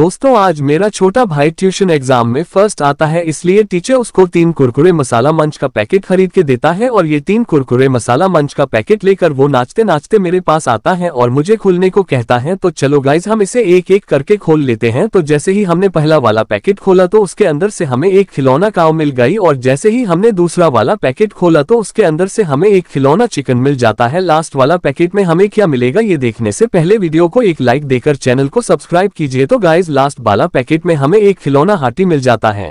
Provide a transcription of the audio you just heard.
दोस्तों आज मेरा छोटा भाई ट्यूशन एग्जाम में फर्स्ट आता है इसलिए टीचर उसको तीन कुरकुरे मसाला मंच का पैकेट खरीद के देता है और ये तीन कुरकुरे मसाला मंच का पैकेट लेकर वो नाचते नाचते मेरे पास आता है और मुझे खोलने को कहता है तो चलो गाइज हम इसे एक एक करके खोल लेते हैं तो जैसे ही हमने पहला वाला पैकेट खोला तो उसके अंदर से हमें एक खिलौना काव मिल गई और जैसे ही हमने दूसरा वाला पैकेट खोला तो उसके अंदर से हमें एक खिलौना चिकन मिल जाता है लास्ट वाला पैकेट में हमें क्या मिलेगा ये देखने से पहले वीडियो को एक लाइक देकर चैनल को सब्सक्राइब कीजिए तो गाइज लास्ट बाला पैकेट में हमें एक खिलौना हाथी मिल जाता है